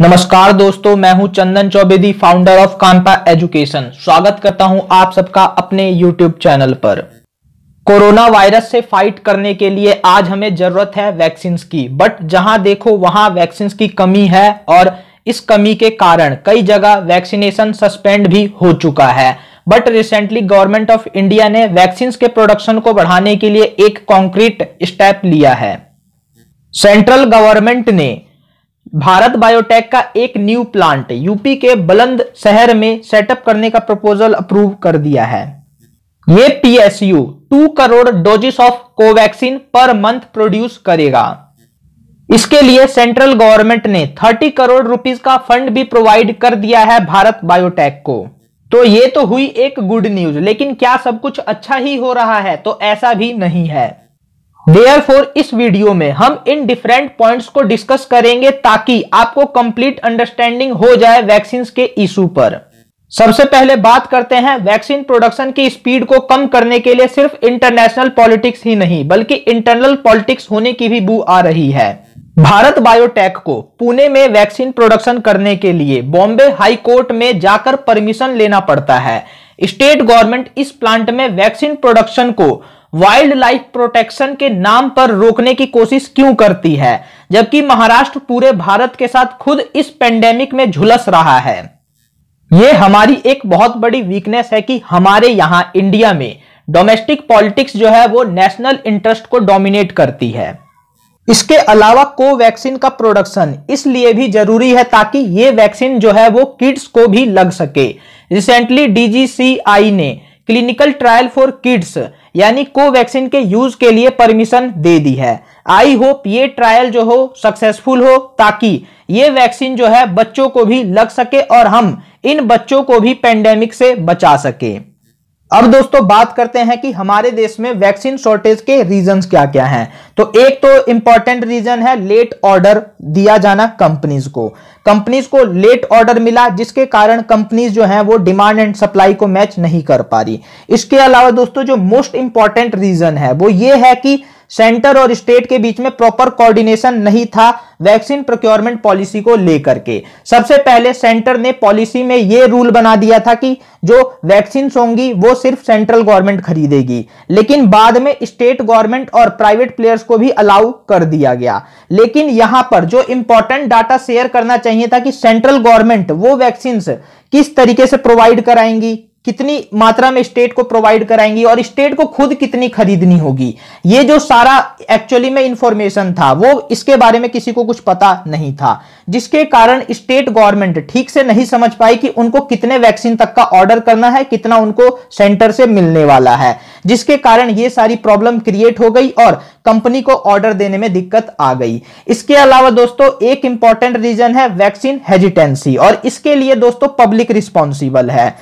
नमस्कार दोस्तों मैं हूं Chandan Chaubedi founder of Kanpa education स्वागत करता हूं आप सबका अपने यूट्यूब चैनल पर कोरोना वायरस से फाइट करने के लिए आज हमें जरूरत है वैक्सीन की बट जहां देखो वहां वैक्सीन की कमी है और इस कमी के कारण कई जगह वैक्सीनेशन सस्पेंड भी हो चुका है but recently government of India ने वैक्सीन के प्रोडक्शन को बढ़ाने के लिए एक कॉन्क्रीट स्टेप लिया है सेंट्रल गवर्नमेंट ने भारत बायोटेक का एक न्यू प्लांट यूपी के बुलंद शहर में सेटअप करने का प्रपोजल अप्रूव कर दिया है यह PSU two crore doses of Covaxin per month produce करेगा इसके लिए सेंट्रल गवर्नमेंट ने 30 करोड़ रुपीस का फंड भी प्रोवाइड कर दिया है भारत बायोटेक को तो ये तो हुई एक गुड न्यूज लेकिन क्या सब कुछ अच्छा ही हो रहा है तो ऐसा भी नहीं है देयर इस वीडियो में हम इन डिफरेंट पॉइंट्स को डिस्कस करेंगे ताकि आपको कंप्लीट अंडरस्टैंडिंग हो जाए वैक्सीन के इशू पर सबसे पहले बात करते हैं वैक्सीन प्रोडक्शन की स्पीड को कम करने के लिए सिर्फ इंटरनेशनल पॉलिटिक्स ही नहीं बल्कि इंटरनल पॉलिटिक्स होने की भी बू आ रही है भारत बायोटेक को पुणे में वैक्सीन प्रोडक्शन करने के लिए बॉम्बे हाई कोर्ट में जाकर परमिशन लेना पड़ता है स्टेट गवर्नमेंट इस प्लांट में वैक्सीन प्रोडक्शन को वाइल्ड लाइफ प्रोटेक्शन के नाम पर रोकने की कोशिश क्यों करती है जबकि महाराष्ट्र पूरे भारत के साथ खुद इस पेंडेमिक में झुलस रहा है ये हमारी एक बहुत बड़ी वीकनेस है कि हमारे यहां इंडिया में डोमेस्टिक पॉलिटिक्स जो है वो नेशनल इंटरेस्ट को डोमिनेट करती है इसके अलावा कोवैक्सीन का प्रोडक्शन इसलिए भी जरूरी है ताकि ये वैक्सीन जो है वो किड्स को भी लग सके रिसेंटली डीजीसीआई ने क्लिनिकल ट्रायल फॉर किड्स यानी कोवैक्सीन के यूज के लिए परमिशन दे दी है आई होप ये ट्रायल जो हो सक्सेसफुल हो ताकि ये वैक्सीन जो है बच्चों को भी लग सके और हम इन बच्चों को भी पेंडेमिक से बचा सके अब दोस्तों बात करते हैं कि हमारे देश में वैक्सीन शॉर्टेज के रीजंस क्या क्या हैं तो एक तो इंपॉर्टेंट रीजन है लेट ऑर्डर दिया जाना कंपनीज को कंपनीज को लेट ऑर्डर मिला जिसके कारण कंपनीज जो है वो डिमांड एंड सप्लाई को मैच नहीं कर पा रही इसके अलावा दोस्तों जो मोस्ट इंपॉर्टेंट रीजन है वो ये है कि सेंटर और स्टेट के बीच में प्रॉपर कोऑर्डिनेशन नहीं था वैक्सीन प्रोक्योरमेंट पॉलिसी को लेकर के सबसे पहले सेंटर ने पॉलिसी में यह रूल बना दिया था कि जो वैक्सीन होंगी वो सिर्फ सेंट्रल गवर्नमेंट खरीदेगी लेकिन बाद में स्टेट गवर्नमेंट और प्राइवेट प्लेयर्स को भी अलाउ कर दिया गया लेकिन यहां पर जो इंपॉर्टेंट डाटा शेयर करना चाहिए था कि सेंट्रल गवर्नमेंट वो वैक्सीन किस तरीके से प्रोवाइड कराएंगी कितनी मात्रा में स्टेट को प्रोवाइड कराएंगी और स्टेट को खुद कितनी खरीदनी होगी ये जो सारा एक्चुअली में इंफॉर्मेशन था वो इसके बारे में किसी को कुछ पता नहीं था जिसके कारण स्टेट गवर्नमेंट ठीक से नहीं समझ पाई कि उनको कितने वैक्सीन तक का ऑर्डर करना है कितना उनको सेंटर से मिलने वाला है जिसके कारण ये सारी प्रॉब्लम क्रिएट हो गई और कंपनी को ऑर्डर देने में दिक्कत आ गई इसके अलावा दोस्तों एक इंपॉर्टेंट रीजन है वैक्सीन हेजिटेंसी और इसके लिए दोस्तों पब्लिक रिस्पॉन्सिबल है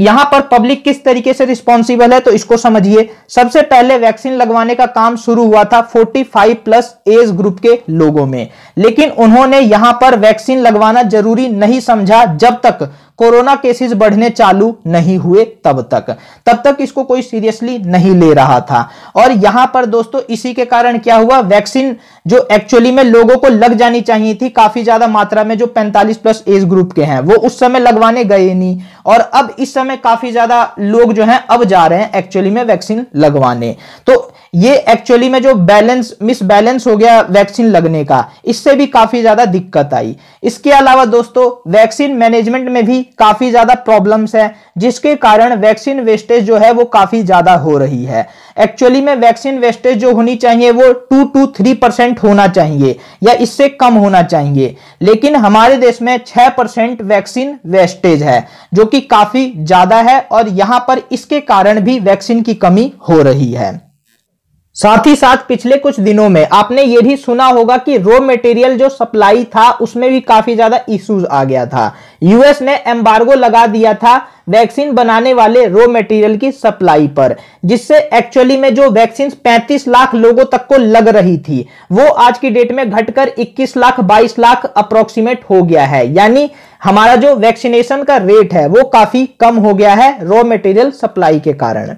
यहां पर पब्लिक किस तरीके से रिस्पॉन्सिबल है तो इसको समझिए सबसे पहले वैक्सीन लगवाने का काम शुरू हुआ था 45 प्लस एज ग्रुप के लोगों में लेकिन उन्होंने यहां पर वैक्सीन लगवाना जरूरी नहीं समझा जब तक कोरोना केसेस बढ़ने चालू नहीं हुए तब तक तब तक इसको कोई सीरियसली नहीं ले रहा था और यहां पर दोस्तों इसी के कारण क्या हुआ वैक्सीन जो एक्चुअली में लोगों को लग जानी चाहिए थी काफी ज्यादा मात्रा में जो 45 प्लस एज ग्रुप के हैं वो उस समय लगवाने गए नहीं और अब इस समय में काफी ज्यादा लोग जो हैं अब जा रहे हैं एक्चुअली में वैक्सीन लगवाने तो ये एक्चुअली में जो बैलेंस मिस बैलेंस हो गया वैक्सीन लगने का इससे भी काफी ज्यादा दिक्कत आई इसके अलावा दोस्तों वैक्सीन मैनेजमेंट में भी काफी ज्यादा प्रॉब्लम्स है जिसके कारण वैक्सीन वेस्टेज जो है वो काफी ज्यादा हो रही है एक्चुअली में वैक्सीन वेस्टेज जो होनी चाहिए वो टू टू थ्री परसेंट होना चाहिए या इससे कम होना चाहिए लेकिन हमारे देश में छह परसेंट वैक्सीन वेस्टेज है जो कि काफी ज्यादा है और यहां पर इसके कारण भी वैक्सीन की कमी हो रही है साथ ही साथ पिछले कुछ दिनों में आपने ये भी सुना होगा कि रॉ मटेरियल जो सप्लाई था उसमें भी काफी ज्यादा इश्यूज आ गया था यूएस ने एम्बार्गो लगा दिया था वैक्सीन बनाने वाले रॉ मटेरियल की सप्लाई पर जिससे एक्चुअली में जो वैक्सीन 35 लाख लोगों तक को लग रही थी वो आज की डेट में घटकर 21 लाख 22 लाख अप्रोक्सीमेट हो गया है यानी हमारा जो वैक्सीनेशन का रेट है वो काफी कम हो गया है रॉ मटेरियल सप्लाई के कारण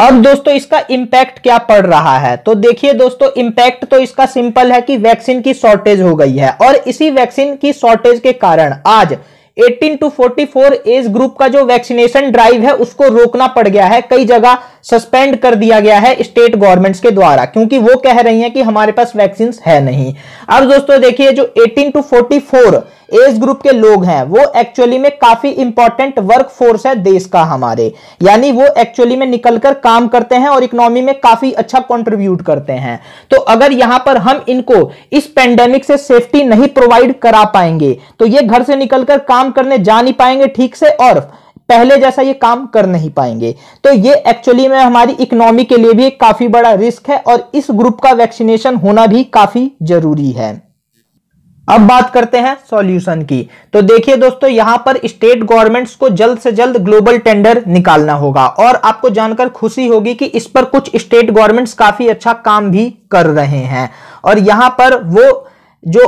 अब दोस्तों इसका इम्पैक्ट क्या पड़ रहा है तो देखिए दोस्तों इम्पैक्ट तो इसका सिंपल है कि वैक्सीन की शॉर्टेज हो गई है और इसी वैक्सीन की शॉर्टेज के कारण आज 18 टू 44 एज ग्रुप का जो वैक्सीनेशन ड्राइव है उसको रोकना पड़ गया है कई जगह सस्पेंड कर दिया गया है स्टेट गवर्नमेंट्स के द्वारा क्योंकि वो कह रही हैं कि हमारे पास वैक्सीन है नहीं अब दोस्तों देखिए जो 18 टू 44 एज ग्रुप के लोग हैं वो एक्चुअली में काफी इंपॉर्टेंट वर्क फोर्स है देश का हमारे यानी वो एक्चुअली में निकलकर काम करते हैं और इकोनॉमी में काफी अच्छा कंट्रीब्यूट करते हैं तो अगर यहां पर हम इनको इस पेंडेमिक से सेफ्टी नहीं प्रोवाइड करा पाएंगे तो ये घर से निकलकर काम करने जा नहीं पाएंगे ठीक से और पहले जैसा ये काम कर नहीं पाएंगे तो ये एक्चुअली में हमारी इकोनॉमी के लिए भी एक काफी बड़ा रिस्क है और इस ग्रुप का वैक्सीनेशन होना भी काफी जरूरी है अब बात करते हैं सॉल्यूशन की तो देखिए दोस्तों यहां पर स्टेट गवर्नमेंट्स को जल्द से जल्द ग्लोबल टेंडर निकालना होगा और आपको जानकर खुशी होगी कि इस पर कुछ स्टेट गवर्नमेंट्स काफी अच्छा काम भी कर रहे हैं और यहां पर वो जो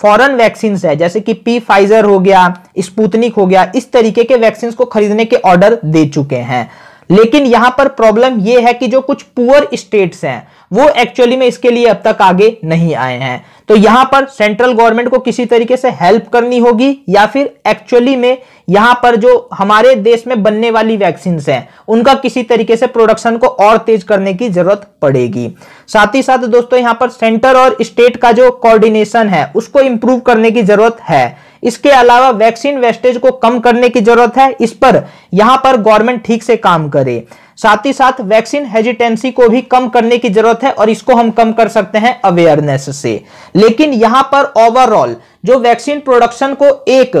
फॉरेन वैक्सीन है जैसे कि पी फाइजर हो गया स्पूतनिक हो गया इस तरीके के वैक्सीन को खरीदने के ऑर्डर दे चुके हैं लेकिन यहां पर प्रॉब्लम यह है कि जो कुछ पुअर स्टेट्स हैं वो एक्चुअली में इसके लिए अब तक आगे नहीं आए हैं तो यहां पर सेंट्रल गवर्नमेंट को किसी तरीके से हेल्प करनी होगी या फिर एक्चुअली में यहां पर जो हमारे देश में बनने वाली वैक्सीन हैं उनका किसी तरीके से प्रोडक्शन को और तेज करने की जरूरत पड़ेगी साथ ही साथ दोस्तों यहां पर सेंटर और स्टेट का जो कोऑर्डिनेशन है उसको इंप्रूव करने की जरूरत है इसके अलावा वैक्सीन वेस्टेज को कम करने की जरूरत है इस पर यहां पर गवर्नमेंट ठीक से काम करे साथ ही साथ वैक्सीन हेजिटेंसी को भी कम करने की जरूरत है और इसको हम कम कर सकते हैं अवेयरनेस से लेकिन यहां पर ओवरऑल जो वैक्सीन प्रोडक्शन को एक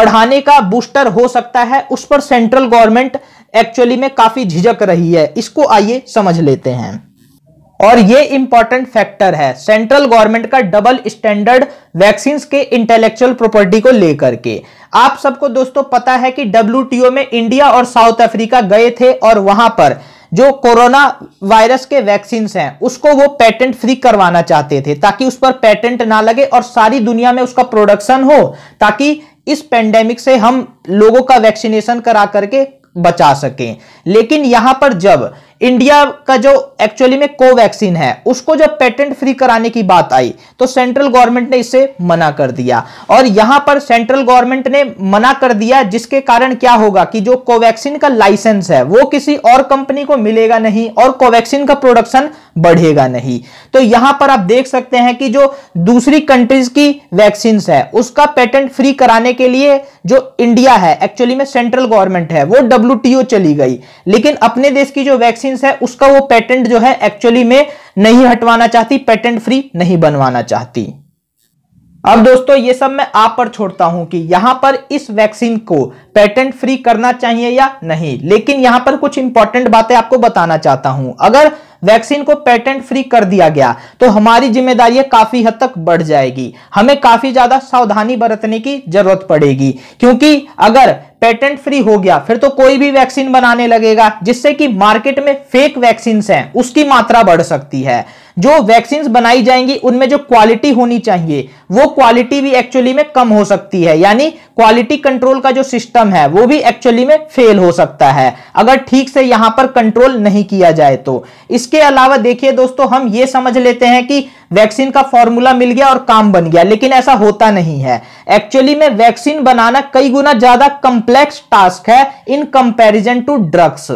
बढ़ाने का बूस्टर हो सकता है उस पर सेंट्रल गवर्नमेंट एक्चुअली में काफी झिझक रही है इसको आइए समझ लेते हैं और ये इंपॉर्टेंट फैक्टर है सेंट्रल गवर्नमेंट का डबल स्टैंडर्ड वैक्सीन के इंटेलेक्चुअल प्रॉपर्टी को लेकर के आप सबको दोस्तों पता है कि डब्ल्यू में इंडिया और साउथ अफ्रीका गए थे और वहां पर जो कोरोना वायरस के वैक्सीन हैं उसको वो पेटेंट फ्री करवाना चाहते थे ताकि उस पर पेटेंट ना लगे और सारी दुनिया में उसका प्रोडक्शन हो ताकि इस पेंडेमिक से हम लोगों का वैक्सीनेशन करा करके बचा सकें लेकिन यहां पर जब इंडिया का जो एक्चुअली में कोवैक्सीन है उसको जब पेटेंट फ्री कराने की बात आई तो सेंट्रल गवर्नमेंट ने इसे मना कर दिया और यहां पर सेंट्रल गवर्नमेंट ने मना कर दिया जिसके कारण क्या होगा कि जो कोवैक्सीन का लाइसेंस है वो किसी और कंपनी को मिलेगा नहीं और कोवैक्सीन का प्रोडक्शन बढ़ेगा नहीं तो यहां पर आप देख सकते हैं कि जो दूसरी कंट्रीज की वैक्सीन है उसका पेटेंट फ्री कराने के लिए जो इंडिया है एक्चुअली में सेंट्रल गवर्नमेंट है वो डब्ल्यू चली गई लेकिन अपने देश की जो वैक्सीन वैक्सीन है उसका वो पेटेंट जो है एक्चुअली में नहीं हटवाना चाहती पेटेंट फ्री नहीं बनवाना चाहती अब दोस्तों ये सब मैं आप पर छोड़ता हूं कि यहां पर इस वैक्सीन को पेटेंट फ्री करना चाहिए या नहीं लेकिन यहां पर कुछ इंपॉर्टेंट बातें आपको बताना चाहता हूं अगर वैक्सीन को पेटेंट फ्री कर दिया गया तो हमारी जिम्मेदारी काफी हद तक बढ़ जाएगी हमें काफी ज्यादा सावधानी बरतने की जरूरत पड़ेगी क्योंकि अगर पेटेंट फ्री हो गया फिर तो कोई भी वैक्सीन बनाने लगेगा जिससे कि मार्केट में फेक वैक्सीन हैं उसकी मात्रा बढ़ सकती है जो वैक्सीन बनाई जाएंगी उनमें जो क्वालिटी होनी चाहिए वो क्वालिटी भी एक्चुअली में कम हो सकती है यानी क्वालिटी कंट्रोल का जो सिस्टम है वो भी एक्चुअली में फेल हो सकता है अगर ठीक से यहां पर कंट्रोल नहीं किया जाए तो इसके अलावा देखिए दोस्तों हम ये समझ लेते हैं कि वैक्सीन का फॉर्मूला मिल गया और काम बन गया लेकिन ऐसा होता नहीं है एक्चुअली में वैक्सीन बनाना कई गुना ज्यादा कंप्लेक्स टास्क है in comparison to drugs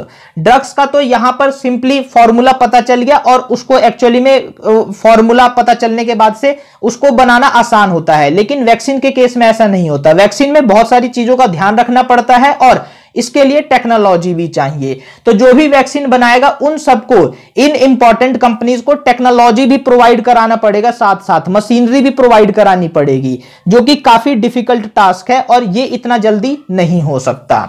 drugs का तो यहां पर सिंपली फॉर्मूला पता चल गया और उसको एक्चुअली में फॉर्मूला पता चलने के बाद से उसको बनाना आसान होता है लेकिन वैक्सीन के केस में ऐसा नहीं होता वैक्सीन मशीन में बहुत सारी चीजों का ध्यान रखना पड़ता है और इसके लिए टेक्नोलॉजी भी चाहिए तो जो भी वैक्सीन बनाएगा उन सबको इन इंपॉर्टेंट कंपनीज को टेक्नोलॉजी भी प्रोवाइड कराना पड़ेगा साथ साथ मशीनरी भी प्रोवाइड करानी पड़ेगी जो कि काफी डिफिकल्ट टास्क है और ये इतना जल्दी नहीं हो सकता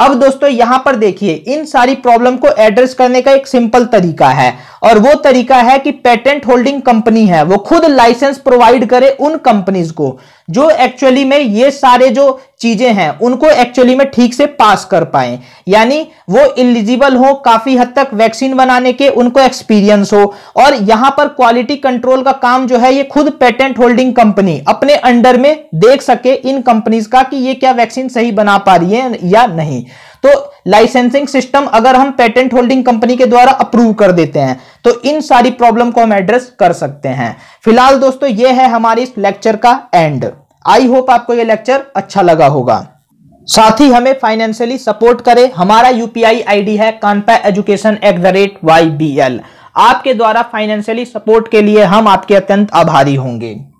अब दोस्तों यहां पर देखिए इन सारी प्रॉब्लम को एड्रेस करने का एक सिंपल तरीका है और वो तरीका है कि पेटेंट होल्डिंग कंपनी है वो खुद लाइसेंस प्रोवाइड करे उन कंपनीज को जो एक्चुअली में ये सारे जो चीजें हैं उनको एक्चुअली में ठीक से पास कर पाए यानी वो इलिजिबल हो काफी हद तक वैक्सीन बनाने के उनको एक्सपीरियंस हो और यहां पर क्वालिटी कंट्रोल का काम जो है ये खुद पेटेंट होल्डिंग कंपनी अपने अंडर में देख सके इन कंपनीज का कि ये क्या वैक्सीन सही बना पा रही है या नहीं तो लाइसेंसिंग सिस्टम अगर हम पेटेंट होल्डिंग कंपनी के द्वारा अप्रूव कर देते हैं तो इन सारी प्रॉब्लम को हम एड्रेस कर सकते हैं फिलहाल दोस्तों ये है हमारी इस लेक्चर का एंड आई होप आपको ये लेक्चर अच्छा लगा होगा साथ ही हमें फाइनेंशियली सपोर्ट करें हमारा यूपीआई आईडी है कानपा education at the rate Y B L आपके द्वारा फाइनेंशियली सपोर्ट के लिए हम आपके अत्यंत आभारी होंगे